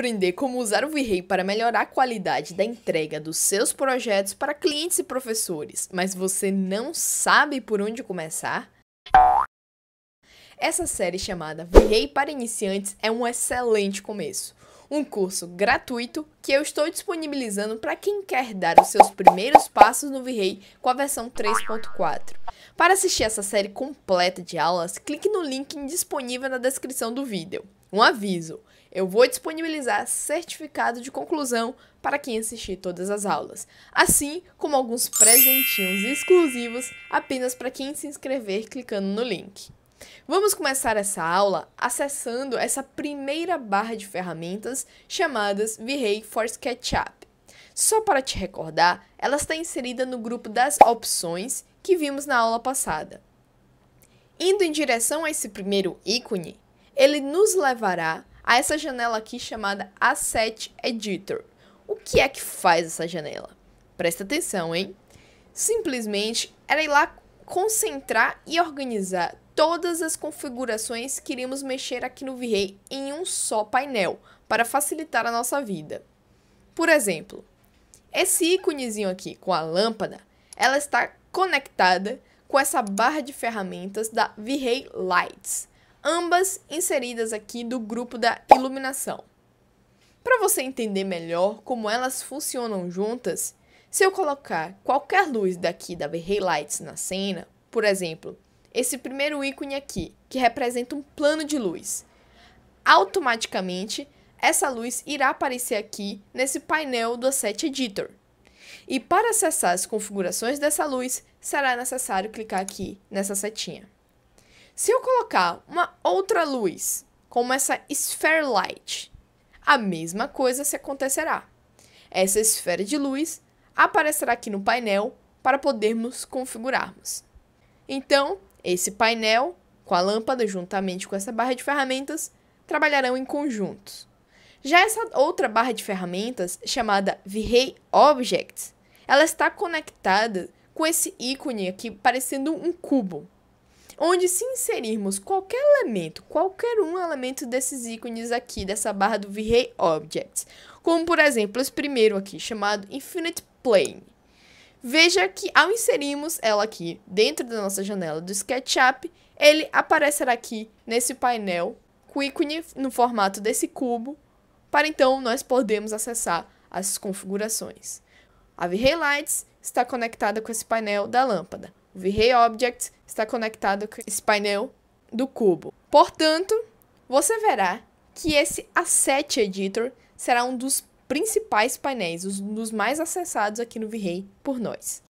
aprender como usar o V-Ray para melhorar a qualidade da entrega dos seus projetos para clientes e professores, mas você não sabe por onde começar? Essa série chamada V-Ray para iniciantes é um excelente começo. Um curso gratuito que eu estou disponibilizando para quem quer dar os seus primeiros passos no V-Ray com a versão 3.4. Para assistir essa série completa de aulas, clique no link disponível na descrição do vídeo. Um aviso: eu vou disponibilizar certificado de conclusão para quem assistir todas as aulas, assim como alguns presentinhos exclusivos apenas para quem se inscrever clicando no link. Vamos começar essa aula acessando essa primeira barra de ferramentas chamadas V-Ray for SketchUp. Só para te recordar, ela está inserida no grupo das opções que vimos na aula passada. Indo em direção a esse primeiro ícone, ele nos levará a essa janela aqui chamada Asset Editor. O que é que faz essa janela? Presta atenção, hein? Simplesmente era ir lá concentrar e organizar todas as configurações que iríamos mexer aqui no V-Ray em um só painel, para facilitar a nossa vida. Por exemplo, esse íconezinho aqui com a lâmpada, ela está conectada com essa barra de ferramentas da V-Ray Lights, ambas inseridas aqui do grupo da iluminação. Para você entender melhor como elas funcionam juntas, se eu colocar qualquer luz daqui da v Lights na cena, por exemplo, esse primeiro ícone aqui, que representa um plano de luz, automaticamente essa luz irá aparecer aqui nesse painel do Asset Editor. E para acessar as configurações dessa luz, será necessário clicar aqui nessa setinha. Se eu colocar uma outra luz, como essa sphere light, a mesma coisa se acontecerá. Essa esfera de luz aparecerá aqui no painel para podermos configurarmos. Então, esse painel com a lâmpada juntamente com essa barra de ferramentas trabalharão em conjuntos. Já essa outra barra de ferramentas, chamada V-Ray Objects, ela está conectada com esse ícone aqui parecendo um cubo onde se inserirmos qualquer elemento, qualquer um elemento desses ícones aqui, dessa barra do V-Ray Objects, como por exemplo esse primeiro aqui, chamado Infinite Plane. Veja que ao inserirmos ela aqui dentro da nossa janela do SketchUp, ele aparecerá aqui nesse painel com ícone no formato desse cubo, para então nós podemos acessar as configurações. A V-Ray Lights está conectada com esse painel da lâmpada. O V-Ray Object está conectado com esse painel do cubo. Portanto, você verá que esse Asset Editor será um dos principais painéis, um dos mais acessados aqui no V-Ray por nós.